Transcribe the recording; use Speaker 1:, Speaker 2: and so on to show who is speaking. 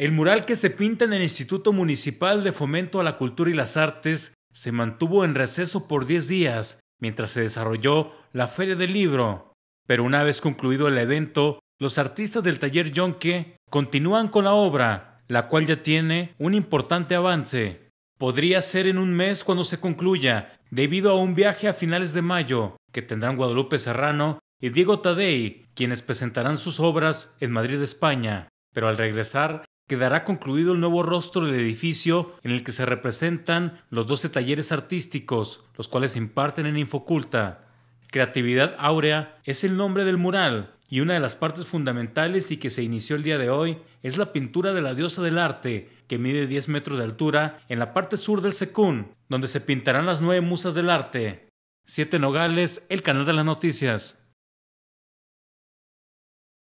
Speaker 1: El mural que se pinta en el Instituto Municipal de Fomento a la Cultura y las Artes se mantuvo en receso por 10 días mientras se desarrolló la Feria del Libro. Pero una vez concluido el evento, los artistas del taller Yonke continúan con la obra, la cual ya tiene un importante avance. Podría ser en un mes cuando se concluya, debido a un viaje a finales de mayo que tendrán Guadalupe Serrano y Diego Tadei, quienes presentarán sus obras en Madrid, España. Pero al regresar, quedará concluido el nuevo rostro del edificio en el que se representan los 12 talleres artísticos, los cuales se imparten en Infoculta. Creatividad Áurea es el nombre del mural y una de las partes fundamentales y que se inició el día de hoy es la pintura de la diosa del arte, que mide 10 metros de altura en la parte sur del Secún, donde se pintarán las nueve musas del arte. Siete Nogales, el canal de las noticias.